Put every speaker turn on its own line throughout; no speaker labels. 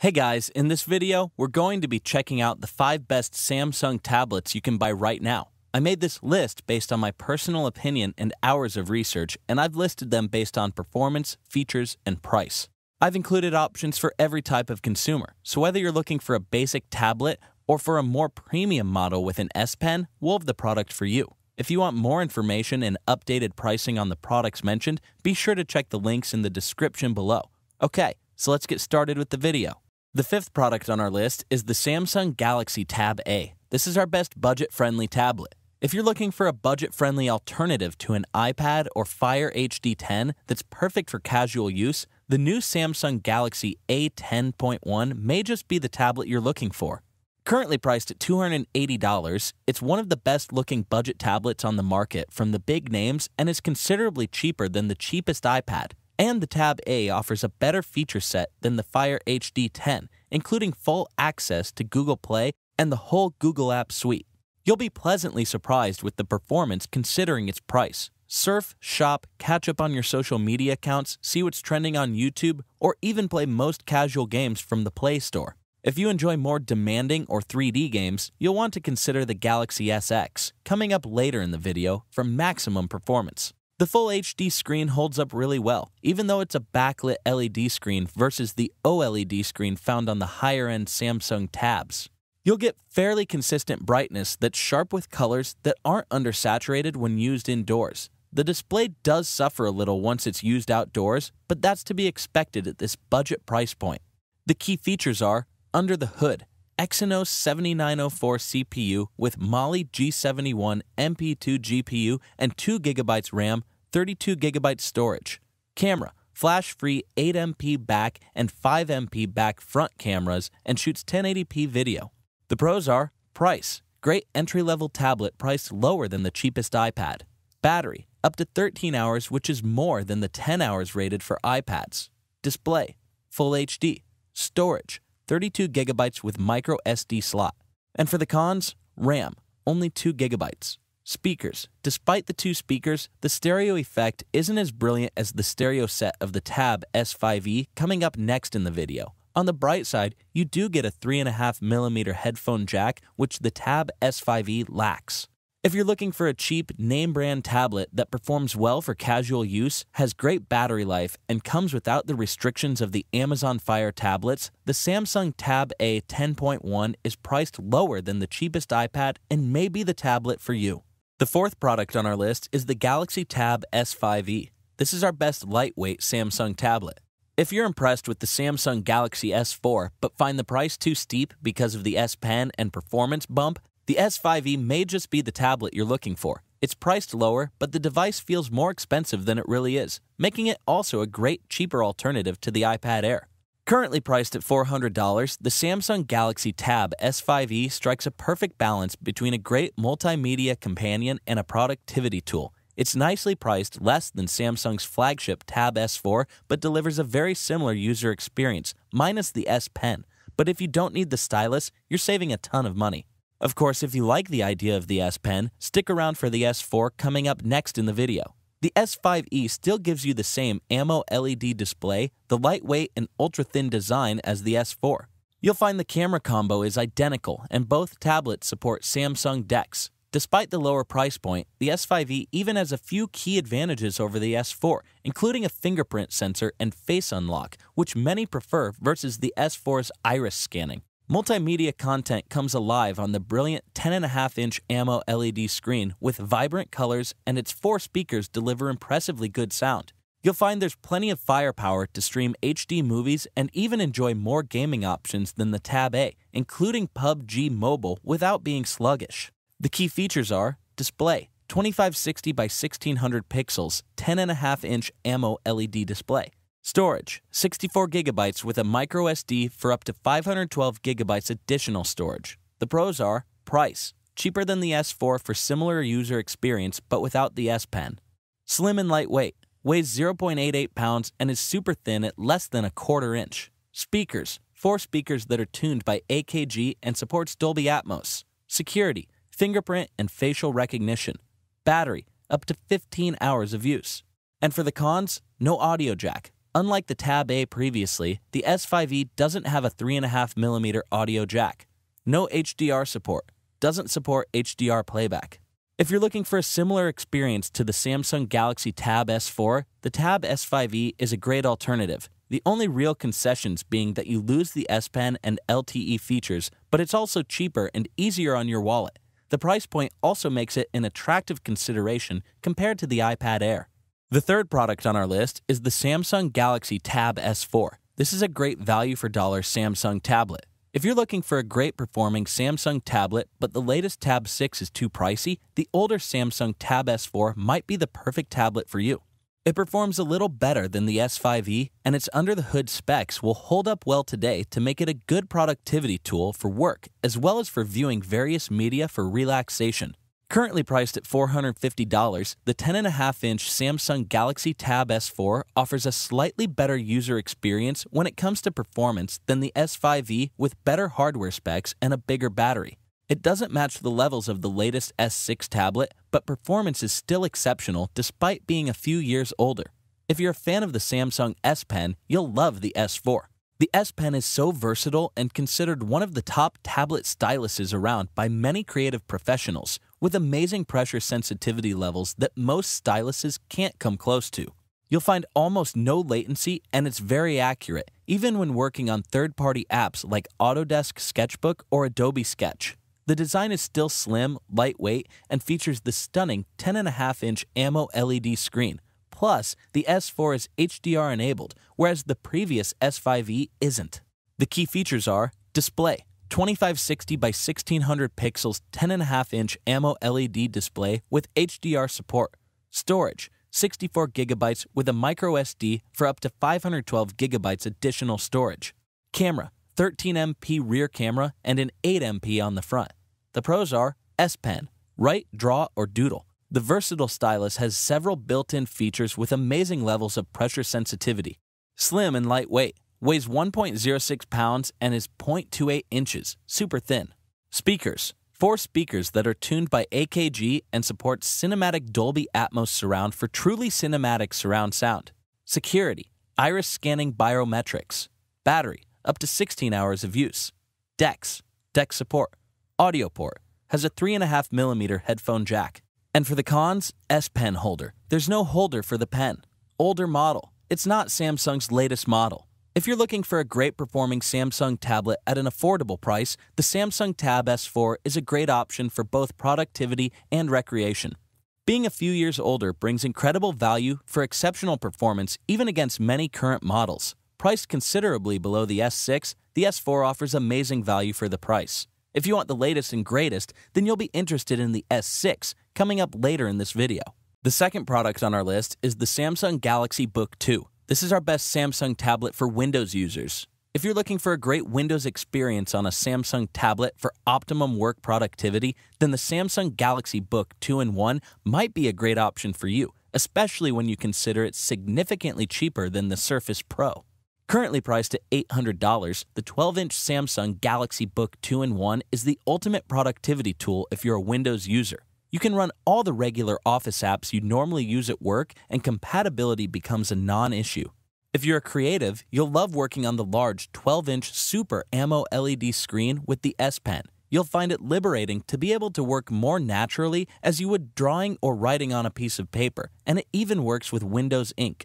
Hey guys, in this video, we're going to be checking out the 5 best Samsung tablets you can buy right now. I made this list based on my personal opinion and hours of research, and I've listed them based on performance, features, and price. I've included options for every type of consumer, so whether you're looking for a basic tablet or for a more premium model with an S Pen, we'll have the product for you. If you want more information and updated pricing on the products mentioned, be sure to check the links in the description below. Okay, so let's get started with the video. The fifth product on our list is the Samsung Galaxy Tab A. This is our best budget friendly tablet. If you're looking for a budget friendly alternative to an iPad or Fire HD 10 that's perfect for casual use, the new Samsung Galaxy A10.1 may just be the tablet you're looking for. Currently priced at $280, it's one of the best looking budget tablets on the market from the big names and is considerably cheaper than the cheapest iPad. And the Tab A offers a better feature set than the Fire HD 10, including full access to Google Play and the whole Google App Suite. You'll be pleasantly surprised with the performance considering its price. Surf, shop, catch up on your social media accounts, see what's trending on YouTube, or even play most casual games from the Play Store. If you enjoy more demanding or 3D games, you'll want to consider the Galaxy SX, coming up later in the video, for maximum performance. The full HD screen holds up really well, even though it's a backlit LED screen versus the OLED screen found on the higher end Samsung tabs. You'll get fairly consistent brightness that's sharp with colors that aren't undersaturated when used indoors. The display does suffer a little once it's used outdoors, but that's to be expected at this budget price point. The key features are under the hood, Exynos 7904 CPU with Mali G71 MP2 GPU and 2GB RAM, 32GB storage. Camera, flash free 8MP back and 5MP back front cameras, and shoots 1080p video. The pros are price, great entry level tablet priced lower than the cheapest iPad, battery, up to 13 hours, which is more than the 10 hours rated for iPads, display, full HD, storage, 32 gigabytes with micro SD slot. And for the cons, RAM, only 2 gigabytes. Speakers. Despite the two speakers, the stereo effect isn't as brilliant as the stereo set of the Tab S5e coming up next in the video. On the bright side, you do get a 3.5mm headphone jack, which the Tab S5e lacks. If you're looking for a cheap, name brand tablet that performs well for casual use, has great battery life, and comes without the restrictions of the Amazon Fire tablets, the Samsung Tab A 10.1 is priced lower than the cheapest iPad and may be the tablet for you. The fourth product on our list is the Galaxy Tab S5e. This is our best lightweight Samsung tablet. If you're impressed with the Samsung Galaxy S4 but find the price too steep because of the S Pen and performance bump, the S5e may just be the tablet you're looking for. It's priced lower, but the device feels more expensive than it really is, making it also a great, cheaper alternative to the iPad Air. Currently priced at $400, the Samsung Galaxy Tab S5e strikes a perfect balance between a great multimedia companion and a productivity tool. It's nicely priced less than Samsung's flagship Tab S4, but delivers a very similar user experience, minus the S Pen. But if you don't need the stylus, you're saving a ton of money. Of course, if you like the idea of the S Pen, stick around for the S4 coming up next in the video. The S5e still gives you the same AMO LED display, the lightweight and ultra-thin design as the S4. You'll find the camera combo is identical and both tablets support Samsung DeX. Despite the lower price point, the S5e even has a few key advantages over the S4, including a fingerprint sensor and face unlock, which many prefer versus the S4's iris scanning. Multimedia content comes alive on the brilliant 10.5 inch AMO LED screen with vibrant colors, and its four speakers deliver impressively good sound. You'll find there's plenty of firepower to stream HD movies and even enjoy more gaming options than the Tab A, including PUBG Mobile without being sluggish. The key features are display, 2560 by 1600 pixels, 10.5 inch AMO LED display, Storage 64 gigabytes with a micro SD for up to 512 gigabytes additional storage. The pros are price cheaper than the S4 for similar user experience but without the S Pen. Slim and lightweight, weighs 0.88 pounds and is super thin at less than a quarter inch. Speakers four speakers that are tuned by AKG and supports Dolby Atmos. Security fingerprint and facial recognition. Battery up to 15 hours of use. And for the cons, no audio jack, Unlike the Tab A previously, the S5e doesn't have a 3.5mm audio jack, no HDR support, doesn't support HDR playback. If you're looking for a similar experience to the Samsung Galaxy Tab S4, the Tab S5e is a great alternative, the only real concessions being that you lose the S Pen and LTE features, but it's also cheaper and easier on your wallet. The price point also makes it an attractive consideration compared to the iPad Air. The third product on our list is the Samsung Galaxy Tab S4. This is a great value for dollar Samsung tablet. If you're looking for a great performing Samsung tablet, but the latest Tab 6 is too pricey, the older Samsung Tab S4 might be the perfect tablet for you. It performs a little better than the S5e, and its under the hood specs will hold up well today to make it a good productivity tool for work as well as for viewing various media for relaxation. Currently priced at $450, the 10.5 inch Samsung Galaxy Tab S4 offers a slightly better user experience when it comes to performance than the S5e with better hardware specs and a bigger battery. It doesn't match the levels of the latest S6 tablet, but performance is still exceptional despite being a few years older. If you're a fan of the Samsung S Pen, you'll love the S4. The S Pen is so versatile and considered one of the top tablet styluses around by many creative professionals, with amazing pressure sensitivity levels that most styluses can't come close to. You'll find almost no latency and it's very accurate, even when working on third party apps like Autodesk Sketchbook or Adobe Sketch. The design is still slim, lightweight, and features the stunning 10.5 inch AMO LED screen, Plus, the S4 is HDR enabled, whereas the previous S5e isn't. The key features are display, 2560 by 1600 pixels 10.5 inch AMO LED display with HDR support, storage, 64 gigabytes with a micro SD for up to 512 gigabytes additional storage, camera, 13 MP rear camera and an 8 MP on the front. The pros are S Pen, write, draw, or doodle, the versatile stylus has several built in features with amazing levels of pressure sensitivity. Slim and lightweight, weighs 1.06 pounds and is 0.28 inches, super thin. Speakers, four speakers that are tuned by AKG and support cinematic Dolby Atmos surround for truly cinematic surround sound. Security, iris scanning biometrics. Battery, up to 16 hours of use. DeX, DeX support. Audio port, has a 3.5mm headphone jack. And for the cons, S Pen holder. There's no holder for the pen. Older model. It's not Samsung's latest model. If you're looking for a great performing Samsung tablet at an affordable price, the Samsung Tab S4 is a great option for both productivity and recreation. Being a few years older brings incredible value for exceptional performance even against many current models. Priced considerably below the S6, the S4 offers amazing value for the price. If you want the latest and greatest, then you'll be interested in the S6, coming up later in this video. The second product on our list is the Samsung Galaxy Book 2. This is our best Samsung tablet for Windows users. If you're looking for a great Windows experience on a Samsung tablet for optimum work productivity, then the Samsung Galaxy Book 2 in 1 might be a great option for you, especially when you consider it significantly cheaper than the Surface Pro. Currently priced at $800, the 12 inch Samsung Galaxy Book 2 in 1 is the ultimate productivity tool if you're a Windows user. You can run all the regular Office apps you would normally use at work, and compatibility becomes a non issue. If you're a creative, you'll love working on the large 12 inch Super AMO LED screen with the S Pen. You'll find it liberating to be able to work more naturally as you would drawing or writing on a piece of paper, and it even works with Windows Ink.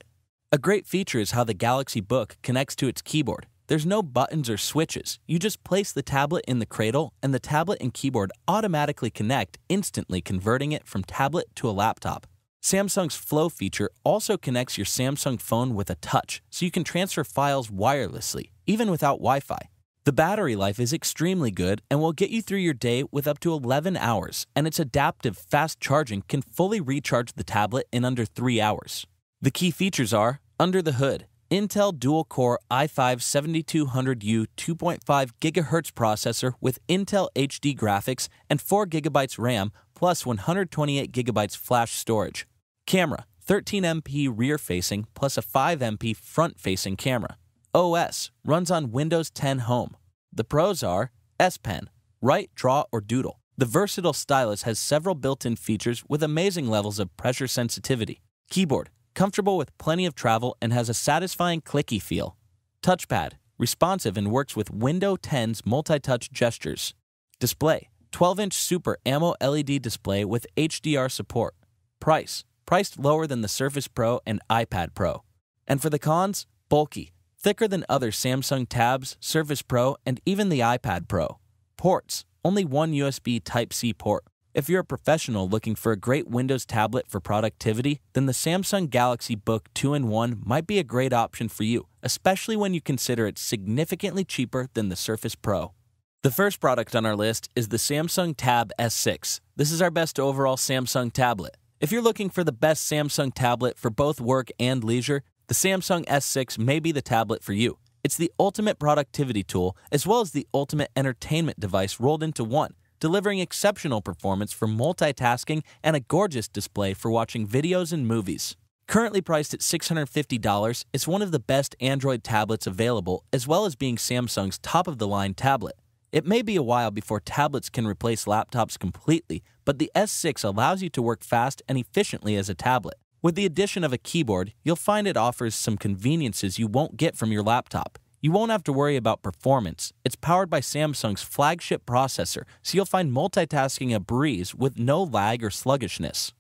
A great feature is how the Galaxy Book connects to its keyboard. There's no buttons or switches. You just place the tablet in the cradle, and the tablet and keyboard automatically connect, instantly converting it from tablet to a laptop. Samsung's Flow feature also connects your Samsung phone with a touch, so you can transfer files wirelessly, even without Wi Fi. The battery life is extremely good and will get you through your day with up to 11 hours, and its adaptive fast charging can fully recharge the tablet in under 3 hours. The key features are under the hood, Intel dual core i5 7200U 2.5 GHz processor with Intel HD graphics and 4 GB RAM plus 128 GB flash storage. Camera 13 MP rear facing plus a 5 MP front facing camera. OS runs on Windows 10 Home. The pros are S Pen, write, draw, or doodle. The versatile stylus has several built in features with amazing levels of pressure sensitivity. Keyboard comfortable with plenty of travel, and has a satisfying clicky feel. Touchpad, responsive and works with Windows 10's multi touch gestures. Display, 12 inch Super AMO LED display with HDR support. Price, priced lower than the Surface Pro and iPad Pro. And for the cons, bulky, thicker than other Samsung Tabs, Surface Pro, and even the iPad Pro. Ports, only one USB Type C port. If you're a professional looking for a great Windows tablet for productivity, then the Samsung Galaxy Book 2 in 1 might be a great option for you, especially when you consider it significantly cheaper than the Surface Pro. The first product on our list is the Samsung Tab S6. This is our best overall Samsung tablet. If you're looking for the best Samsung tablet for both work and leisure, the Samsung S6 may be the tablet for you. It's the ultimate productivity tool as well as the ultimate entertainment device rolled into one delivering exceptional performance for multitasking and a gorgeous display for watching videos and movies. Currently priced at $650, it's one of the best Android tablets available, as well as being Samsung's top of the line tablet. It may be a while before tablets can replace laptops completely, but the S6 allows you to work fast and efficiently as a tablet. With the addition of a keyboard, you'll find it offers some conveniences you won't get from your laptop you won't have to worry about performance. It's powered by Samsung's flagship processor, so you'll find multitasking a breeze with no lag or sluggishness.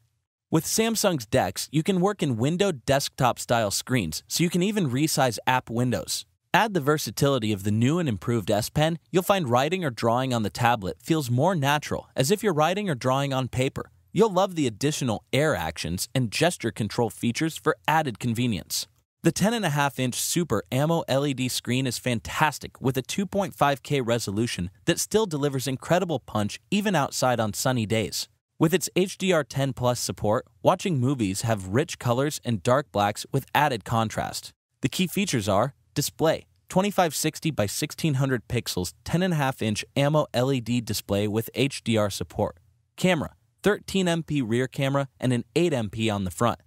With Samsung's DeX, you can work in windowed desktop style screens, so you can even resize app windows. Add the versatility of the new and improved S Pen, you'll find writing or drawing on the tablet feels more natural, as if you're writing or drawing on paper. You'll love the additional air actions and gesture control features for added convenience. The 10.5 inch Super AMO LED screen is fantastic with a 2.5K resolution that still delivers incredible punch even outside on sunny days. With its HDR10 Plus support, watching movies have rich colors and dark blacks with added contrast. The key features are display, 2560 by 1600 pixels 10.5 inch AMO LED display with HDR support, camera, 13 MP rear camera and an 8 MP on the front,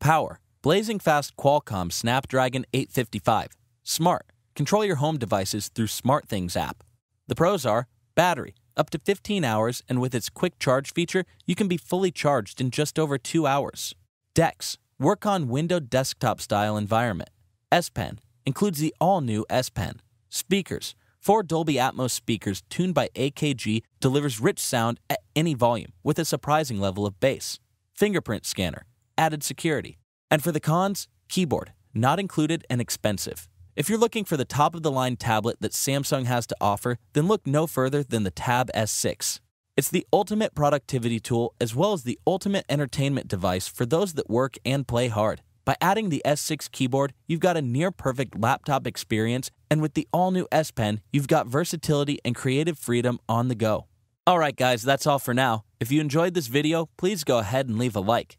power, blazing fast Qualcomm Snapdragon 855. Smart. Control your home devices through SmartThings app. The pros are battery, up to 15 hours, and with its quick charge feature, you can be fully charged in just over two hours. DeX, work on window desktop style environment. S Pen, includes the all new S Pen. Speakers, four Dolby Atmos speakers tuned by AKG delivers rich sound at any volume with a surprising level of bass. Fingerprint scanner, added security, and for the cons, keyboard, not included and expensive. If you're looking for the top of the line tablet that Samsung has to offer, then look no further than the Tab S6. It's the ultimate productivity tool as well as the ultimate entertainment device for those that work and play hard. By adding the S6 keyboard, you've got a near perfect laptop experience, and with the all new S Pen, you've got versatility and creative freedom on the go. Alright, guys, that's all for now. If you enjoyed this video, please go ahead and leave a like.